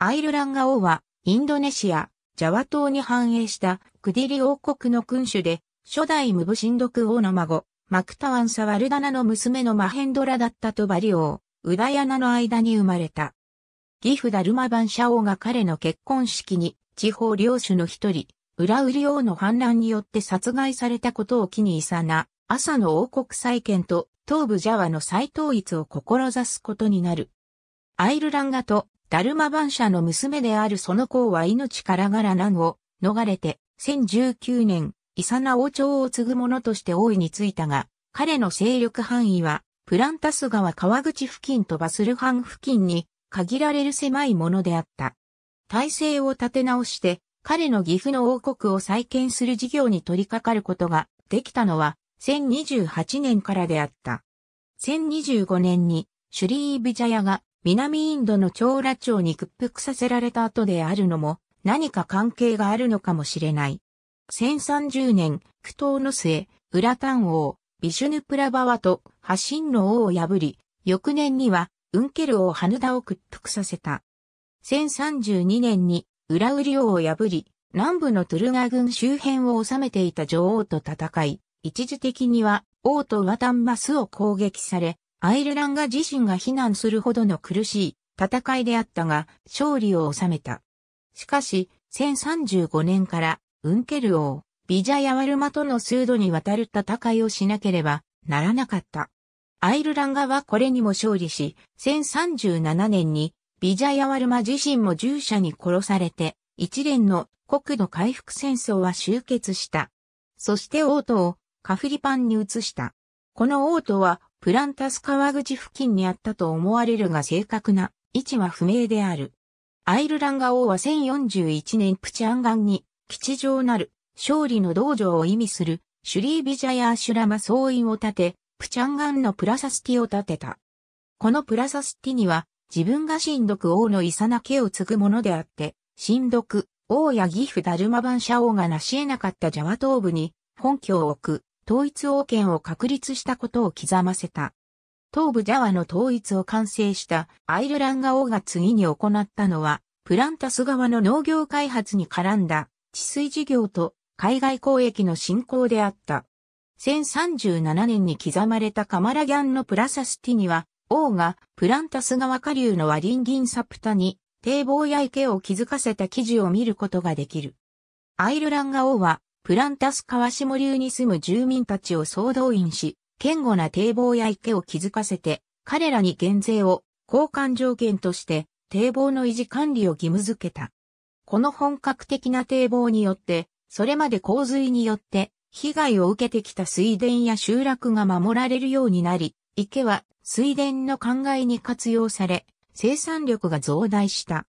アイルランガ王は、インドネシア、ジャワ島に繁栄したクディリ王国の君主で、初代ムブシンドク王の孫、マクタワンサワルダナの娘のマヘンドラだったとバリ王、ウダヤナの間に生まれた。ギフダルマバンシャ王が彼の結婚式に、地方領主の一人、ウラウリ王の反乱によって殺害されたことを機にイサナ、朝の王国再建と東部ジャワの再統一を志すことになる。アイルランガとダルマ番社の娘であるその子は命からがら難を逃れて、1019年、イサナ王朝を継ぐ者として王位に就いたが、彼の勢力範囲は、プランタス川川口付近とバスルハン付近に限られる狭いものであった。体制を立て直して、彼の岐阜の王国を再建する事業に取り掛かることができたのは、1028年からであった。1025年に、シュリー・ビジャヤが南インドの長羅町に屈服させられた後であるのも何か関係があるのかもしれない。1030年、苦闘の末、ウラタン王、ビシュヌプラバワとハシンの王を破り、翌年にはウンケル王ハヌダを屈服させた。1032年にウラウリ王を破り、南部のトゥルガ軍周辺を治めていた女王と戦い、一時的には王とワタンマスを攻撃され、アイルランガ自身が非難するほどの苦しい戦いであったが、勝利を収めた。しかし、1035年から、ウンケル王、ビジャヤワルマとの数度にわたる戦いをしなければならなかった。アイルランガはこれにも勝利し、1037年にビジャヤワルマ自身も従者に殺されて、一連の国土回復戦争は終結した。そして王都をカフリパンに移した。この王都はプランタス川口付近にあったと思われるが正確な位置は不明である。アイルランガ王は1041年プチアンガンに吉祥なる勝利の道場を意味するシュリービジャヤーシュラマ総員を立て、プチャンガンのプラサスティを立てた。このプラサスティには自分が神読王のイサナ家を継ぐものであって、神読王や義父ダルマバンシャ王が成し得なかったジャワ東部に本拠を置く。統一王権を確立したことを刻ませた。東部ジャワの統一を完成したアイルランガ王が次に行ったのは、プランタス側の農業開発に絡んだ治水事業と海外交易の振興であった。1037年に刻まれたカマラギャンのプラサスティには、王がプランタス川下流のワリンギンサプタに堤防や池を築かせた記事を見ることができる。アイルランガ王はプランタス川下流に住む住民たちを総動員し、堅固な堤防や池を築かせて、彼らに減税を交換条件として堤防の維持管理を義務付けた。この本格的な堤防によって、それまで洪水によって被害を受けてきた水田や集落が守られるようになり、池は水田の灌漑に活用され、生産力が増大した。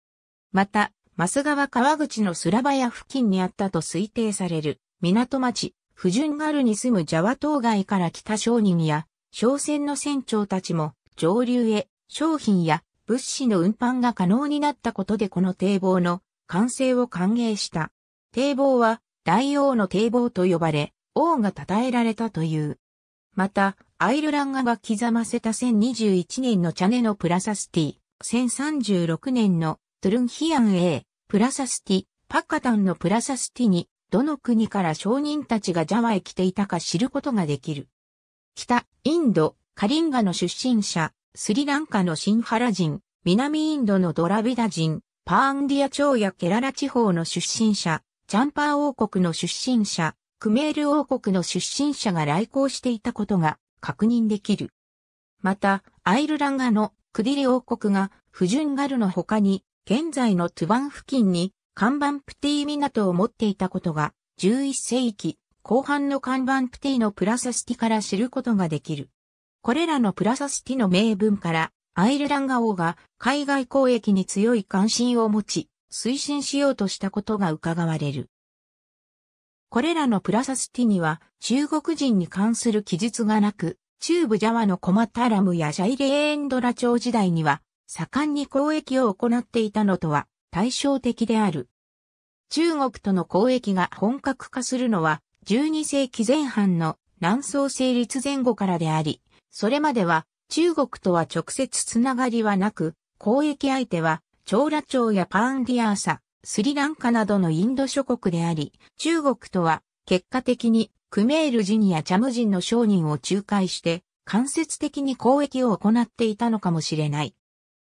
また、マス川川口のスラバヤ付近にあったと推定される港町、不純ガルに住むジャワ島外から来た商人や、商船の船長たちも、上流へ、商品や物資の運搬が可能になったことでこの堤防の完成を歓迎した。堤防は、大王の堤防と呼ばれ、王が称えられたという。また、アイルランガが刻ませた1021年のチャネのプラサスティ、1036年のトゥルンヒアン A、プラサスティ、パカタンのプラサスティにどの国から商人たちがジャワへ来ていたか知ることができる。北、インド、カリンガの出身者、スリランカのシンハラ人、南インドのドラビダ人、パーンディア朝やケララ地方の出身者、チャンパー王国の出身者、クメール王国の出身者が来航していたことが確認できる。また、アイルランガのクディリ王国がフジュンガルの他に、現在のトゥバン付近に看板プティ港を持っていたことが、11世紀後半の看板プティのプラサスティから知ることができる。これらのプラサスティの名文から、アイルランガ王が海外交易に強い関心を持ち、推進しようとしたことが伺われる。これらのプラサスティには中国人に関する記述がなく、中部ジャワのコマタラムやジャイレーンドラ朝時代には盛んに交易を行っていたのとは対照的である。中国との交易が本格化するのは12世紀前半の南宋成立前後からであり、それまでは中国とは直接つながりはなく、交易相手は長羅町やパーンディアーサ、スリランカなどのインド諸国であり、中国とは結果的にクメール人やチャム人の商人を仲介して間接的に交易を行っていたのかもしれない。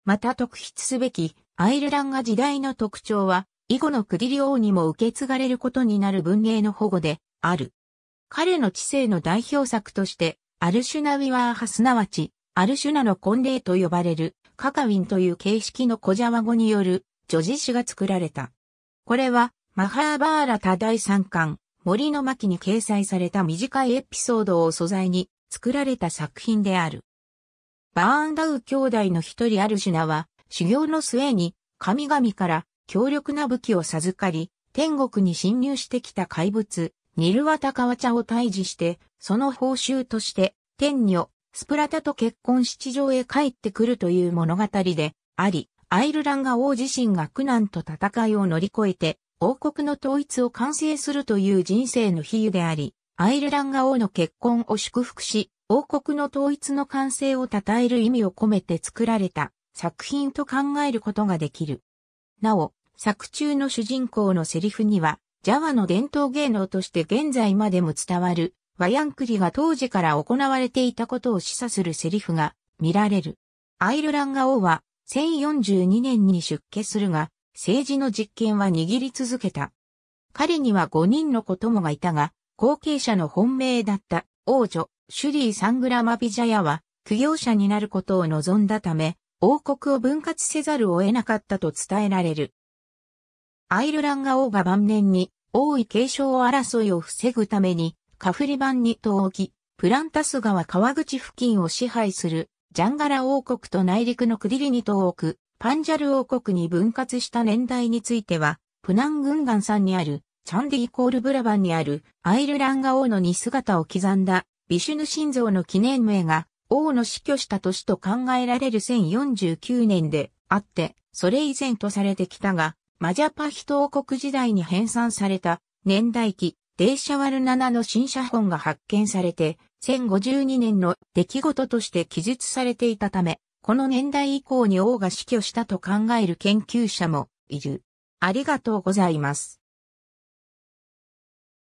また特筆すべき、アイルランが時代の特徴は、以後のクディリ王にも受け継がれることになる文芸の保護で、ある。彼の知性の代表作として、アルシュナウィワーハすなわち、アルシュナの婚礼と呼ばれる、カカウィンという形式の小ジャワ語による、女子詩が作られた。これは、マハーバーラタ第三巻、森の巻に掲載された短いエピソードを素材に作られた作品である。バーンダウ兄弟の一人アルシュナは、修行の末に、神々から強力な武器を授かり、天国に侵入してきた怪物、ニルワタカワチャを退治して、その報酬として、天女、スプラタと結婚し地上へ帰ってくるという物語で、あり、アイルランガ王自身が苦難と戦いを乗り越えて、王国の統一を完成するという人生の比喩であり、アイルランガ王の結婚を祝福し、王国の統一の完成を称える意味を込めて作られた作品と考えることができる。なお、作中の主人公のセリフには、ジャワの伝統芸能として現在までも伝わる、ワヤンクリが当時から行われていたことを示唆するセリフが見られる。アイルランガ王は1042年に出家するが、政治の実権は握り続けた。彼には5人の子供がいたが、後継者の本命だった王女、シュリー・サングラマビジャヤは、苦行者になることを望んだため、王国を分割せざるを得なかったと伝えられる。アイルランガ王が晩年に、王位継承争いを防ぐために、カフリバンに東沖、プランタス川川口付近を支配する、ジャンガラ王国と内陸のクリリに遠く、パンジャル王国に分割した年代については、プナン軍さんにあるチャンディイコールブラバンにあるアイルランガ王のに姿を刻んだビシュヌ神像の記念名が王の死去した年と考えられる1049年であって、それ以前とされてきたが、マジャパヒト王国時代に編纂された年代記デーシャワル7の新写本が発見されて、1052年の出来事として記述されていたため、この年代以降に王が死去したと考える研究者もいる。ありがとうございます。